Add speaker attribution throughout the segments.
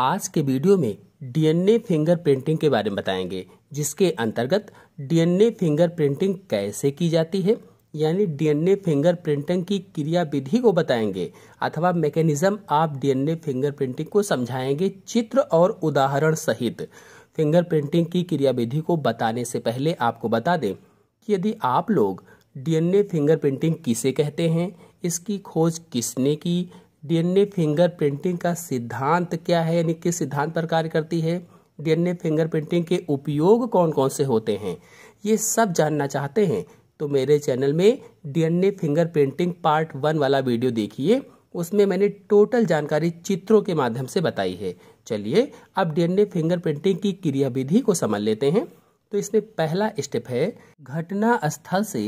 Speaker 1: आज के वीडियो में डीएनए फिंगर प्रिंटिंग के बारे में बताएंगे जिसके अंतर्गत डीएनए फिंगर प्रिंटिंग कैसे की जाती है यानी डीएनए फिंगर प्रिंटिंग की क्रिया विधि को बताएंगे अथवा मैकेनिज्म आप डीएनए फिंगर प्रिंटिंग को समझाएंगे चित्र और उदाहरण सहित फिंगर प्रिंटिंग की क्रिया विधि को बताने से पहले आपको बता दें कि यदि आप लोग डीएनए फिंगर प्रिंटिंग किसे कहते हैं इसकी खोज किसने की डीएनए फिंगर प्रिंटिंग का सिद्धांत क्या है यानी किस सिद्धांत पर कार्य करती है डीएनए फिंगर प्रिंटिंग के उपयोग कौन कौन से होते हैं ये सब जानना चाहते हैं तो मेरे चैनल में DNA finger printing part one वाला वीडियो देखिए उसमें मैंने टोटल जानकारी चित्रों के माध्यम से बताई है चलिए अब डीएनए फिंगर प्रिंटिंग की क्रियाविधि को समझ लेते हैं तो इसमें पहला स्टेप है घटना स्थल से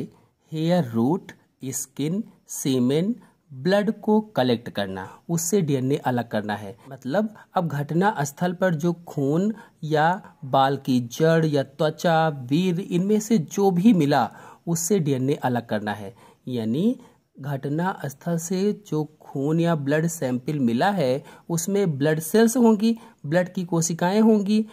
Speaker 1: hair root skin semen blood को कलेक्ट करना उससे डीएनए अलग करना है मतलब अब घटना स्थल पर जो खून या बाल की जड़ या त्वचा वीर इनमें से जो भी मिला उससे डीएनए अलग करना है यानी घटना स्थल से जो खून या ब्लड सैंपल मिला है उसमें ब्लड सेल्स होंगी ब्लड की कोशिकाएं होंगी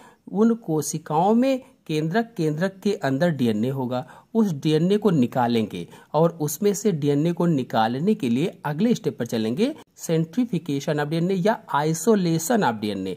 Speaker 1: उन कोशिकाओं में केंद्रक केंद्रक के अंदर डीएनए होगा उस डीएनए को निकालेंगे और उसमें से डीएनए को निकालने के लिए अगले स्टेप पर चलेंगे सेंट्रीफिकेशन ऑफ डीएनए या आइसोलेशन ऑफ डीएनए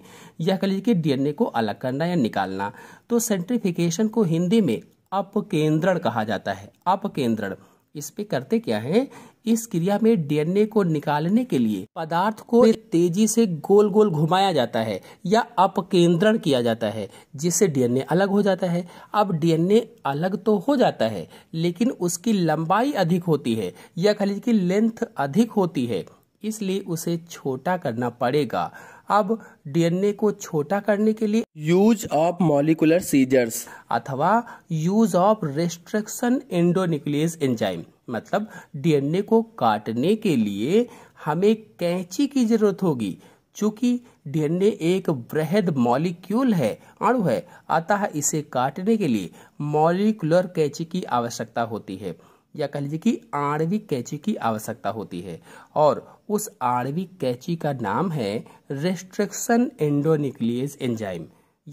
Speaker 1: या कह लीजिए कि डीएनए को अलग करना या निकालना तो सेंट्रीफिकेशन को हिंदी में अपकेंद्रण कहा जाता है अपकेंद्रण इस पे करते क्या है इस क्रिया में डीएनए को निकालने के लिए पदार्थ को तेजी से गोल गोल घुमाया जाता है या अपकेंद्रण किया जाता है जिससे डीएनए अलग हो जाता है अब डीएनए अलग तो हो जाता है लेकिन उसकी लंबाई अधिक होती है या खाली की लेंथ अधिक होती है इसलिए उसे छोटा करना पड़ेगा अब डीएनए को छोटा करने के लिए यूज ऑफ मॉलिकुलर सीजर्स अथवा use of restriction endonuclease enzyme मतलब डीएनए को काटने के लिए हमें कैंची की जरूरत होगी चूंकि डीएनए एक वृहद मॉलिक्यूल है अणु है अतः इसे काटने के लिए मॉलिकुलर कैंची की आवश्यकता होती है या कह लीजिए कि आणविक कैंची की आवश्यकता होती है और उस आणविक कैंची का नाम है रेस्ट्रिक्शन एंडोनिक्लियस एंजाइम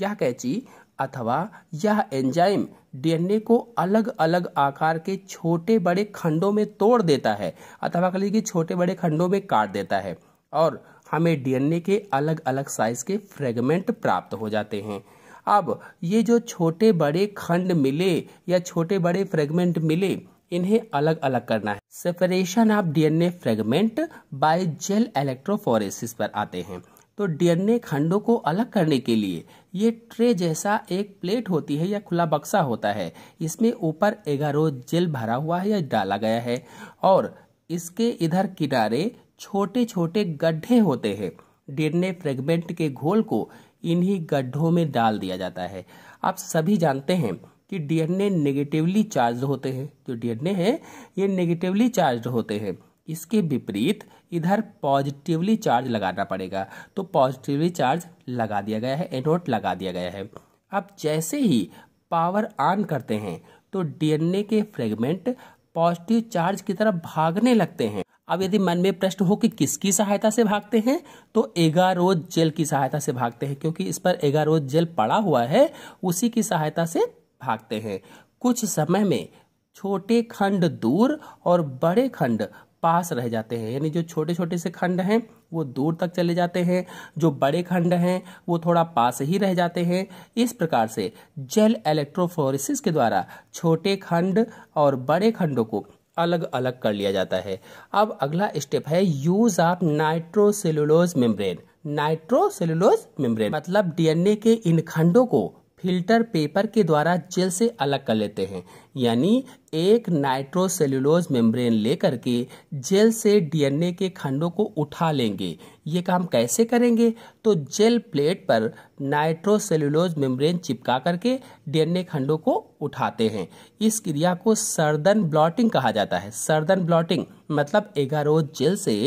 Speaker 1: यह कैंची अथवा यह एंजाइम डीएनए को अलग अलग आकार के छोटे बड़े खंडों में तोड़ देता है अथवा कह लीजिए छोटे बड़े खंडों में काट देता है और हमें डीएनए के अलग अलग साइज के फ्रेगमेंट प्राप्त हो जाते हैं अब ये जो छोटे बड़े खंड मिले या छोटे बड़े फ्रेगमेंट मिले इन्हें अलग अलग करना है separation of DNA fragment by gel electrophoresis पर आते हैं तो डीएनए खंडों को अलग करने के लिए ये ट्रे जैसा एक प्लेट होती है या खुला बक्सा होता है इसमें ऊपर एगारो जेल भरा हुआ है या डाला गया है और इसके इधर किनारे छोटे छोटे गड्ढे होते हैं डीएनए फ्रेगमेंट के घोल को इन्हीं गड्ढों में डाल दिया जाता है आप सभी जानते हैं कि डीएनए नेगेटिवली चार्ज होते हैं जो डीएनए है ये नेगेटिवली चार्ज होते हैं इसके विपरीत इधर पॉजिटिवली चार्ज लगाना पड़ेगा तो पॉजिटिवली चार्ज लगा दिया गया है एनोड लगा दिया गया है अब जैसे ही पावर ऑन करते हैं तो डीएनए के फ्रेगमेंट पॉजिटिव चार्ज की तरफ भागने लगते हैं अब यदि मन में प्रश्न हो कि किसकी सहायता से भागते हैं तो एगारोज जेल की सहायता से भागते हैं क्योंकि इस पर एगारोज जेल पड़ा हुआ है उसी की सहायता से भागते हैं कुछ समय में छोटे खंड दूर और बड़े खंड पास रह जाते हैं यानी जो छोटे छोटे से खंड हैं वो दूर तक चले जाते हैं जो बड़े खंड हैं वो थोड़ा पास ही रह जाते हैं इस प्रकार से जेल इलेक्ट्रोफोरिस के द्वारा छोटे खंड और बड़े खंडों को अलग अलग कर लिया जाता है अब अगला स्टेप है use of nitrocellulose membrane nitrocellulose membrane मतलब डीएनए के इन खंडों को फिल्टर पेपर के द्वारा जेल से अलग कर लेते हैं यानी एक नाइट्रोसेल्यूलोज मेम्ब्रेन लेकर के जेल से डीएनए के खंडों को उठा लेंगे ये काम कैसे करेंगे तो जेल प्लेट पर नाइट्रोसेल्यूलोज मेम्ब्रेन चिपका करके डीएनए खंडों को उठाते हैं इस क्रिया को सर्दन ब्लॉटिंग कहा जाता है सर्दन ब्लॉटिंग मतलब एगारोज जेल से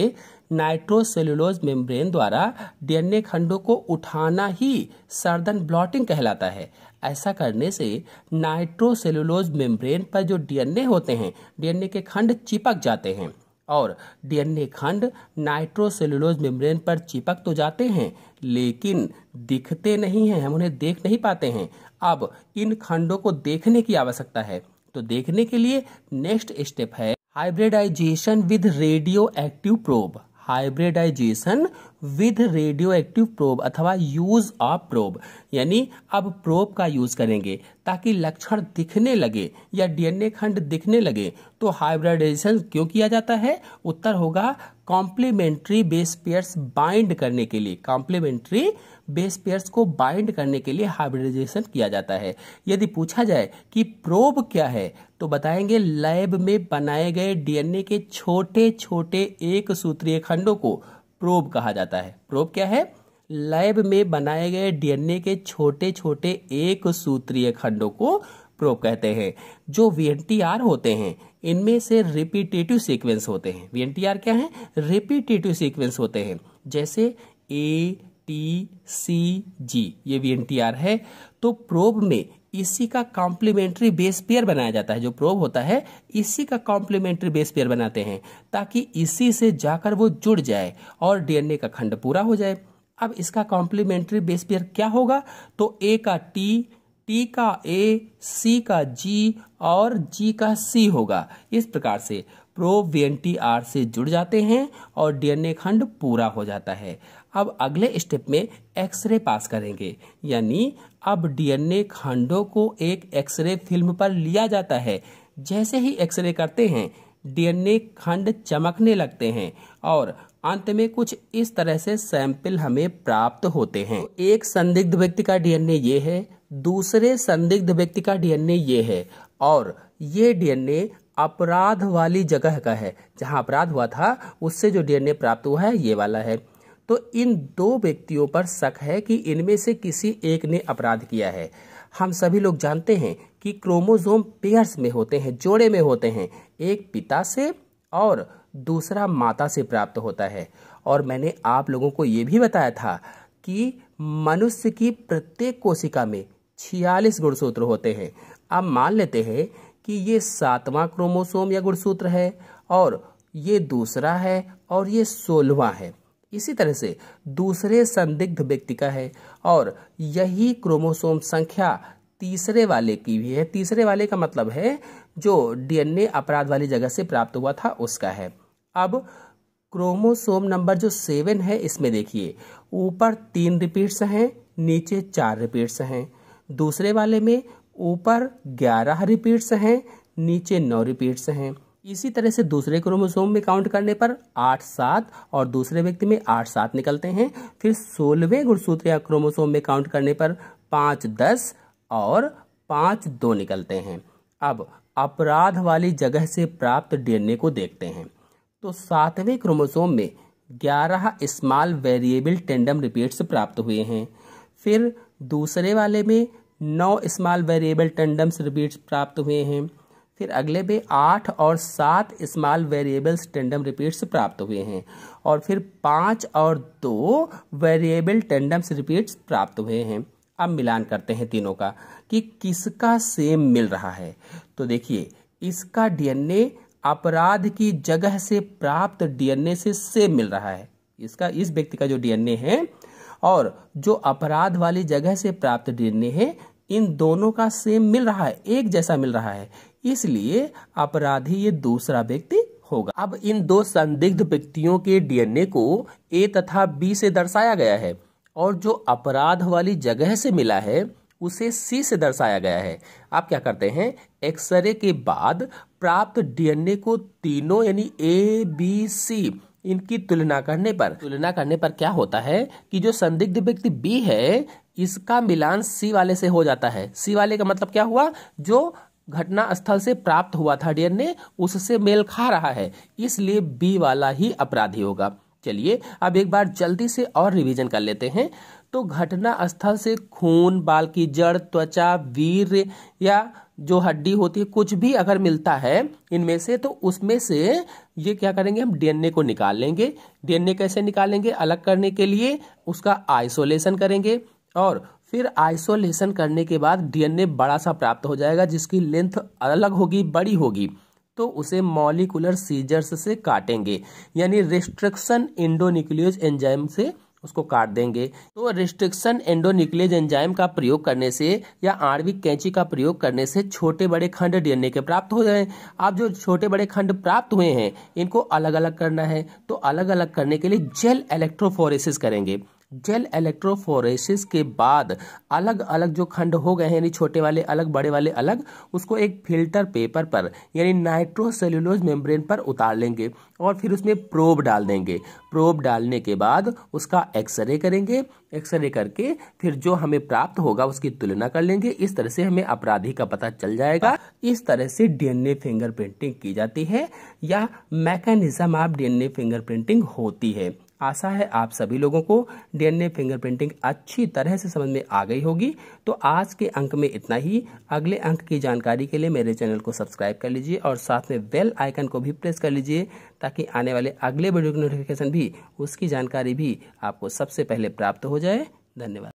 Speaker 1: नाइट्रोसेलुलोज मेम्ब्रेन द्वारा डीएनए खंडों को उठाना ही सर्दन ब्लॉटिंग कहलाता है ऐसा करने से नाइट्रोसेलुलोज मेम्ब्रेन पर जो डीएनए होते हैं डीएनए के खंड चिपक जाते हैं और डीएनए खंड नाइट्रोसेलुलोज मेम्ब्रेन पर चिपक तो जाते हैं लेकिन दिखते नहीं हैं हम उन्हें देख नहीं पाते हैं अब इन खंडों को देखने की आवश्यकता है तो देखने के लिए नेक्स्ट स्टेप है hybridization with radioactive probe hybridization with radioactive probe अथवा यूज ऑफ प्रोब यानी अब प्रोब का यूज करेंगे ताकि लक्षण दिखने लगे या डीएनए खंड दिखने लगे तो हाइब्रिडाइजेशन क्यों किया जाता है उत्तर होगा कॉम्प्लीमेंट्री बेस पेयर्स बाइंड करने के लिए कॉम्प्लीमेंट्री बेस पेयर्स को बाइंड करने के लिए हाइब्रिडाइजेशन किया जाता है यदि पूछा जाए कि प्रोब क्या है तो बताएंगे लैब में बनाए गए डीएनए के छोटे छोटे एक सूत्रीय खंडों को प्रोब कहा जाता है प्रोब क्या है लैब में बनाए गए डीएनए के छोटे छोटे एक सूत्रीय खंडों को प्रोब कहते हैं जो वीएनटीआर होते हैं इनमें से रिपीटेटिव सीक्वेंस होते हैं वीएनटीआर क्या है रिपीटेटिव सीक्वेंस होते हैं जैसे ए टी सी जी ये वी एन टी आर है तो प्रोब में इसी का कॉम्प्लीमेंट्री बेस पेयर बनाया जाता है जो प्रोब होता है इसी का कॉम्प्लीमेंट्री बेस पेयर बनाते हैं ताकि इसी से जाकर वो जुड़ जाए और डीएनए का खंड पूरा हो जाए अब इसका कॉम्प्लीमेंट्री बेस पेयर क्या होगा तो ए का टी टी का ए सी का जी और जी का सी होगा इस प्रकार से प्रो वी से जुड़ जाते हैं और डीएनए खंड पूरा हो जाता है अब अगले स्टेप में एक्सरे पास करेंगे यानी अब डीएनए खंडों को एक एक्सरे फिल्म पर लिया जाता है जैसे ही एक्सरे करते हैं डीएनए खंड चमकने लगते हैं और अंत में कुछ इस तरह से सैंपल हमें प्राप्त होते हैं तो एक संदिग्ध व्यक्ति का डीएनए ये है दूसरे संदिग्ध व्यक्ति का डीएनए ये है और ये डीएनए अपराध वाली जगह का है जहां अपराध हुआ था उससे जो डीएनए प्राप्त हुआ है ये वाला है तो इन दो व्यक्तियों पर शक है कि इनमें से किसी एक ने अपराध किया है हम सभी लोग जानते हैं कि क्रोमोजोम पेयर्स में होते हैं जोड़े में होते हैं एक पिता से और दूसरा माता से प्राप्त होता है और मैंने आप लोगों को ये भी बताया था कि मनुष्य की प्रत्येक कोशिका में छियालीस गुणसूत्र होते हैं अब मान लेते हैं कि ये सातवां क्रोमोसोम या गुणसूत्र है और ये दूसरा है और ये सोलवा है इसी तरह से दूसरे संदिग्ध व्यक्ति का है और यही क्रोमोसोम संख्या तीसरे वाले की भी है तीसरे वाले का मतलब है जो डीएनए अपराध वाली जगह से प्राप्त हुआ था उसका है अब क्रोमोसोम नंबर जो सेवन है इसमें देखिए ऊपर तीन रिपीट्स हैं नीचे चार रिपीट्स हैं दूसरे वाले में ऊपर ग्यारह रिपीट्स हैं नीचे नौ रिपीट्स हैं इसी तरह से दूसरे क्रोमोसोम में काउंट करने पर आठ सात और दूसरे व्यक्ति में आठ सात निकलते हैं फिर सोलहवें गुणसूत्र या क्रोमोसोम में काउंट करने पर पाँच दस और पाँच दो निकलते हैं अब अपराध वाली जगह से प्राप्त डीएनए को देखते हैं तो सातवें क्रोमोसोम में ग्यारह स्मॉल वेरिएबल टेंडम रिपीट्स प्राप्त हुए हैं फिर दूसरे वाले में नौ स्मॉल वेरिएबल टेंडम्स रिपीट्स प्राप्त हुए हैं फिर अगले पे आठ और सात स्मॉल वेरिएबल्स टेंडम रिपीट्स प्राप्त हुए हैं और फिर पाँच और दो वेरिएबल टेंडम्स रिपीट्स प्राप्त हुए हैं अब मिलान करते हैं तीनों का कि किसका सेम मिल रहा है तो देखिए इसका डीएनए अपराध की जगह से प्राप्त डीएनए से सेम मिल रहा है इसका इस व्यक्ति का जो डीएनए है और जो अपराध वाली जगह से प्राप्त डीएनए है इन दोनों का सेम मिल रहा है एक जैसा मिल रहा है इसलिए अपराधी ये दूसरा व्यक्ति होगा अब इन दो संदिग्ध व्यक्तियों के डीएनए को ए तथा बी से दर्शाया गया है और जो अपराध वाली जगह से मिला है उसे सी से दर्शाया गया है आप क्या करते हैं एक्सरे के बाद प्राप्त डीएनए को तीनों यानी ए बी सी इनकी तुलना करने पर तुलना करने पर क्या होता है कि जो संदिग्ध व्यक्ति बी है इसका मिलान सी वाले से हो जाता है सी वाले का मतलब क्या हुआ जो घटना स्थल से प्राप्त हुआ था डीएनए उससे मेल खा रहा है इसलिए बी वाला ही अपराधी होगा चलिए अब एक बार जल्दी से और रिवीजन कर लेते हैं तो घटना स्थल से खून बाल की जड़ त्वचा वीर या जो हड्डी होती है कुछ भी अगर मिलता है इनमें से तो उसमें से ये क्या करेंगे हम डीएनए को निकाल लेंगे डीएनए कैसे निकालेंगे अलग करने के लिए उसका आइसोलेशन करेंगे और फिर आइसोलेशन करने के बाद डीएनए बड़ा सा प्राप्त हो जाएगा जिसकी लेंथ अलग होगी बड़ी होगी तो उसे मॉलिकुलर सीजर्स से काटेंगे यानी रिस्ट्रिक्शन इंडोनिक्लियोज एंजाइम से उसको काट देंगे तो रिस्ट्रिक्शन एंडोनिक्लेज एंजाइम का प्रयोग करने से या आणविक कैंची का प्रयोग करने से छोटे बड़े खंड डीएनए के प्राप्त हो जाए आप जो छोटे बड़े खंड प्राप्त हुए हैं इनको अलग अलग करना है तो अलग अलग करने के लिए जेल इलेक्ट्रोफोरेसिस करेंगे जेल इलेक्ट्रोफोरेसिस के बाद अलग अलग जो खंड हो गए हैं यानी छोटे वाले अलग बड़े वाले अलग उसको एक फिल्टर पेपर पर यानी नाइट्रोसेल्यूलोज मेम्ब्रेन पर उतार लेंगे और फिर उसमें प्रोब डाल देंगे प्रोब डालने के बाद उसका एक्सरे करेंगे एक्सरे करके फिर जो हमें प्राप्त होगा उसकी तुलना कर लेंगे इस तरह से हमें अपराधी का पता चल जाएगा इस तरह से डीएनए फिंगरप्रिंटिंग की जाती है या मैकेनिज्म ऑफ डीएनए फिंगरप्रिंटिंग होती है आशा है आप सभी लोगों को डीएनए फिंगरप्रिंटिंग अच्छी तरह से समझ में आ गई होगी तो आज के अंक में इतना ही अगले अंक की जानकारी के लिए मेरे चैनल को सब्सक्राइब कर लीजिए और साथ में बेल आइकन को भी प्रेस कर लीजिए ताकि आने वाले अगले वीडियो की नोटिफिकेशन भी उसकी जानकारी भी आपको सबसे पहले प्राप्त हो जाए धन्यवाद